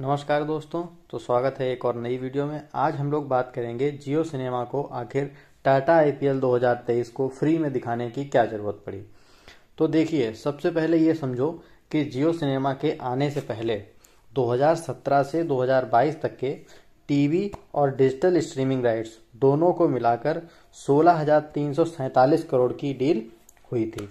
नमस्कार दोस्तों तो स्वागत है एक और नई वीडियो में आज हम लोग बात करेंगे जियो सिनेमा को आखिर टाटा आईपीएल 2023 को फ्री में दिखाने की क्या ज़रूरत पड़ी तो देखिए सबसे पहले ये समझो कि जियो सिनेमा के आने से पहले 2017 से 2022 तक के टीवी और डिजिटल स्ट्रीमिंग राइट्स दोनों को मिलाकर सोलह करोड़ की डील हुई थी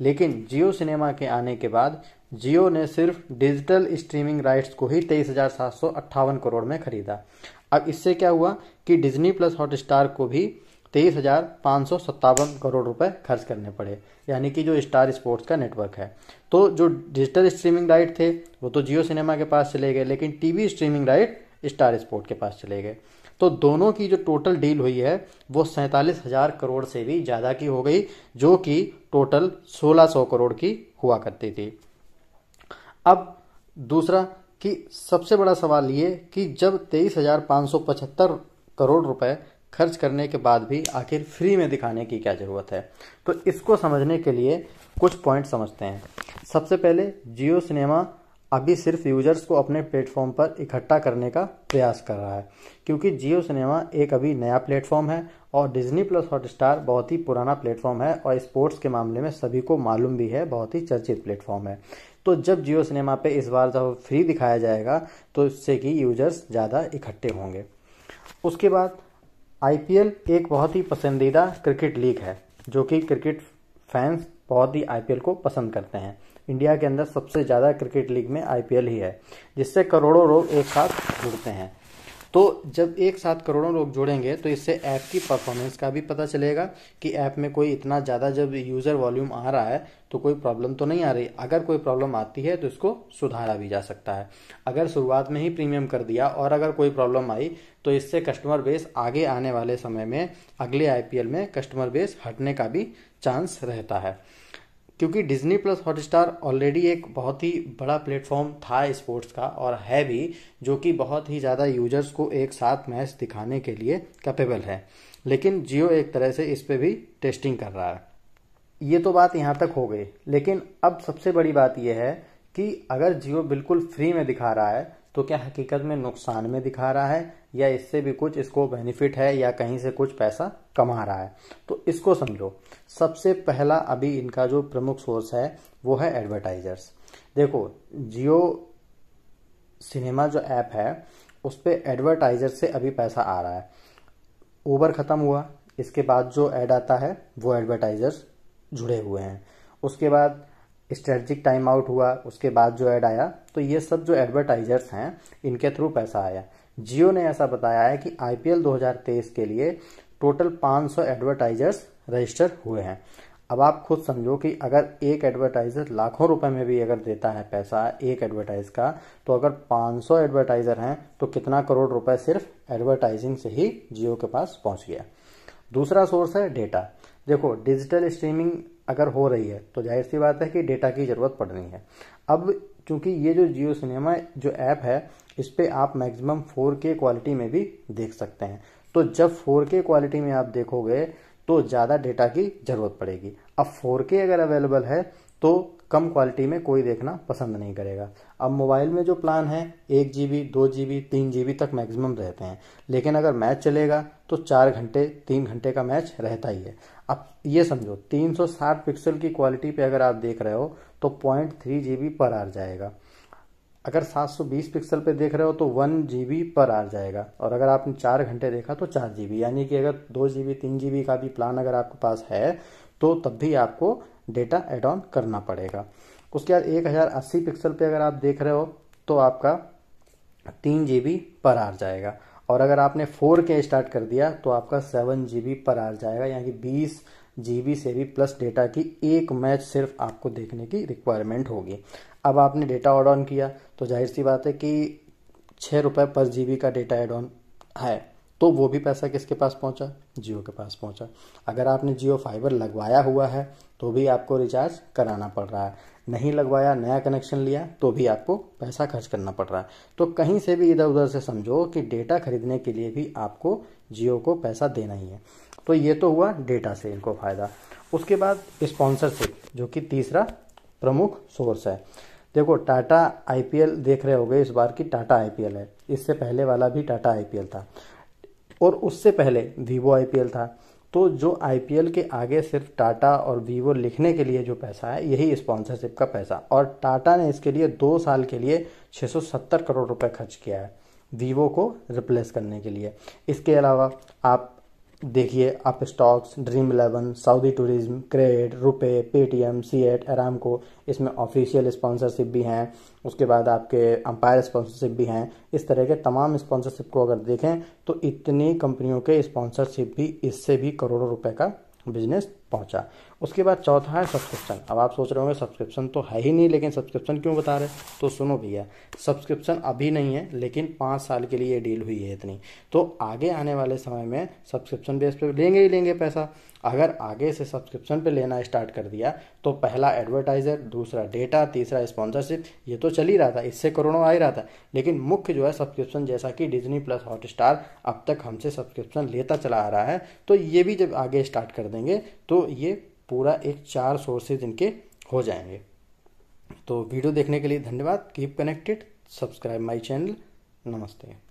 लेकिन जियो सिनेमा के आने के बाद जियो ने सिर्फ डिजिटल स्ट्रीमिंग राइट्स को ही तेईस हजार सात सौ अट्ठावन करोड़ में खरीदा अब इससे क्या हुआ कि डिज्नी प्लस हॉटस्टार को भी तेईस हजार पाँच सौ सत्तावन करोड़ रुपए खर्च करने पड़े यानी कि जो स्टार स्पोर्ट्स का नेटवर्क है तो जो डिजिटल स्ट्रीमिंग राइट थे वो तो जियो सिनेमा के पास चले गए लेकिन TV streaming right Star Sport के पास चले गए तो दोनों की जो टोटल डील हुई है वो सैंतालीस हजार करोड़ से भी ज़्यादा की हो गई जो कि टोटल 1600 करोड़ की हुआ करती थी अब दूसरा कि सबसे बड़ा सवाल ये कि जब तेईस हजार पाँच सौ पचहत्तर करोड़ रुपए खर्च करने के बाद भी आखिर फ्री में दिखाने की क्या ज़रूरत है तो इसको समझने के लिए कुछ पॉइंट समझते हैं सबसे पहले जियो सिनेमा अभी सिर्फ यूजर्स को अपने प्लेटफॉर्म पर इकट्ठा करने का प्रयास कर रहा है क्योंकि जियो सिनेमा एक अभी नया प्लेटफॉर्म है और डिज्नी प्लस हॉटस्टार बहुत ही पुराना प्लेटफॉर्म है और स्पोर्ट्स के मामले में सभी को मालूम भी है बहुत ही चर्चित प्लेटफॉर्म है तो जब जियो सिनेमा पे इस बार जब फ्री दिखाया जाएगा तो इससे कि यूजर्स ज़्यादा इकट्ठे होंगे उसके बाद आई एक बहुत ही पसंदीदा क्रिकेट लीग है जो कि क्रिकेट फैंस बहुत ही आई को पसंद करते हैं इंडिया के अंदर सबसे ज़्यादा क्रिकेट लीग में आई ही है जिससे करोड़ों लोग एक साथ जुड़ते हैं तो जब एक साथ करोड़ों लोग जुड़ेंगे तो इससे ऐप की परफॉर्मेंस का भी पता चलेगा कि ऐप में कोई इतना ज़्यादा जब यूज़र वॉल्यूम आ रहा है तो कोई प्रॉब्लम तो नहीं आ रही अगर कोई प्रॉब्लम आती है तो इसको सुधारा भी जा सकता है अगर शुरुआत में ही प्रीमियम कर दिया और अगर कोई प्रॉब्लम आई तो इससे कस्टमर बेस आगे आने वाले समय में अगले आई में कस्टमर बेस हटने का भी चांस रहता है क्योंकि डिज्नी प्लस हॉटस्टार ऑलरेडी एक बहुत ही बड़ा प्लेटफॉर्म था स्पोर्ट्स का और है भी जो कि बहुत ही ज़्यादा यूजर्स को एक साथ मैच दिखाने के लिए कैपेबल है लेकिन जियो एक तरह से इस पर भी टेस्टिंग कर रहा है ये तो बात यहाँ तक हो गई लेकिन अब सबसे बड़ी बात यह है कि अगर जियो बिल्कुल फ्री में दिखा रहा है तो क्या हकीकत में नुकसान में दिखा रहा है या इससे भी कुछ इसको बेनिफिट है या कहीं से कुछ पैसा कमा रहा है तो इसको समझो सबसे पहला अभी इनका जो प्रमुख सोर्स है वो है एडवर्टाइजर्स देखो जियो सिनेमा जो ऐप है उस पर एडवर्टाइजर से अभी पैसा आ रहा है ऊबर ख़त्म हुआ इसके बाद जो ऐड आता है वो एडवर्टाइजर्स जुड़े हुए हैं उसके बाद स्ट्रेटजिक टाइम आउट हुआ उसके बाद जो ऐड आया तो ये सब जो एडवर्टाइजर्स हैं इनके थ्रू पैसा आया जियो ने ऐसा बताया है कि आईपीएल 2023 के लिए टोटल 500 एडवर्टाइजर्स रजिस्टर हुए हैं अब आप खुद समझो कि अगर एक एडवर्टाइजर लाखों रुपए में भी अगर देता है पैसा एक एडवर्टाइज का तो अगर 500 एडवर्टाइजर हैं तो कितना करोड़ रुपए सिर्फ एडवर्टाइजिंग से ही जियो के पास पहुंच गया दूसरा सोर्स है डेटा देखो डिजिटल स्ट्रीमिंग अगर हो रही है तो जाहिर सी बात है कि डेटा की ज़रूरत पड़ रही है अब चूंकि ये जो जियो सिनेमा जो ऐप है इस पर आप मैक्सिमम फोर के क्वालिटी में भी देख सकते हैं तो जब फोर के क्वालिटी में आप देखोगे तो ज़्यादा डेटा की ज़रूरत पड़ेगी अब फोर के अगर अवेलेबल है तो कम क्वालिटी में कोई देखना पसंद नहीं करेगा अब मोबाइल में जो प्लान है एक जी बी दो जी बी तीन जी बी तक मैक्सिमम रहते हैं लेकिन अगर मैच चलेगा तो चार घंटे तीन घंटे का मैच रहता ही है अब ये समझो 360 पिक्सल की क्वालिटी पे अगर आप देख रहे हो तो पॉइंट थ्री जी बी पर आर जाएगा अगर 720 पिक्सल पे देख रहे हो तो वन जी बी पर आर जाएगा और अगर आपने चार घंटे देखा तो चार जी बी यानी कि अगर दो जी बी तीन जी बी का भी प्लान अगर आपके पास है तो तब भी आपको डेटा एड ऑन करना पड़ेगा उसके बाद एक हज़ार अस्सी पिक्सल पे अगर आप देख रहे हो तो आपका तीन जी बी पर आर जाएगा और अगर आपने फोर के स्टार्ट कर दिया तो आपका सेवन जी बी पर आर जाएगा यानी कि बीस जी बी से भी प्लस डेटा की एक मैच सिर्फ आपको देखने की रिक्वायरमेंट होगी अब आपने डेटा ऑड ऑन किया तो जाहिर सी बात है कि छः रुपये पर जी बी का डेटा एड ऑन है तो वो भी पैसा किसके पास पहुंचा जियो के पास पहुंचा अगर आपने जियो फाइबर लगवाया हुआ है तो भी आपको रिचार्ज कराना पड़ रहा है नहीं लगवाया नया कनेक्शन लिया तो भी आपको पैसा खर्च करना पड़ रहा है तो कहीं से भी इधर उधर से समझो कि डेटा खरीदने के लिए भी आपको जियो को पैसा देना ही है तो ये तो हुआ डेटा से इनको फ़ायदा उसके बाद स्पॉन्सरशिप जो कि तीसरा प्रमुख सोर्स है देखो टाटा आईपीएल देख रहे होगे इस बार की टाटा आईपीएल है इससे पहले वाला भी टाटा आईपीएल था और उससे पहले वीवो आई था तो जो आई के आगे सिर्फ टाटा और वीवो लिखने के लिए जो पैसा है यही स्पॉन्सरशिप का पैसा और टाटा ने इसके लिए दो साल के लिए 670 करोड़ रुपए खर्च किया है वीवो को रिप्लेस करने के लिए इसके अलावा आप देखिए आप stocks dream eleven Saudi tourism Cred RuPay Paytm सी एट आराम को इसमें ऑफिशियल स्पॉन्सरशिप भी हैं उसके बाद आपके अंपायर स्पॉन्सरशिप भी हैं इस तरह के तमाम स्पॉन्सरशिप को अगर देखें तो इतनी कंपनियों के स्पॉन्सरशिप भी इससे भी करोड़ों रुपए का बिजनेस पहुंचा उसके बाद चौथा है सब्सक्रिप्शन अब आप सोच रहे होंगे सब्सक्रिप्शन तो है ही नहीं लेकिन सब्सक्रिप्शन क्यों बता रहे तो सुनो भैया सब्सक्रिप्शन अभी नहीं है लेकिन पाँच साल के लिए डील हुई है इतनी तो आगे आने वाले समय में सब्सक्रिप्शन बेस पे लेंगे ही लेंगे पैसा अगर आगे से सब्सक्रिप्शन पे लेना स्टार्ट कर दिया तो पहला एडवर्टाइज़र दूसरा डेटा तीसरा स्पॉन्सरशिप ये तो चल ही रहा था इससे करोड़ों आ ही रहा था लेकिन मुख्य जो है सब्सक्रिप्शन जैसा कि डिजनी प्लस हॉटस्टार अब तक हमसे सब्सक्रिप्शन लेता चला आ रहा है तो ये भी जब आगे स्टार्ट कर देंगे तो तो ये पूरा एक चार सोर्सेज इनके हो जाएंगे तो वीडियो देखने के लिए धन्यवाद keep connected subscribe my channel नमस्ते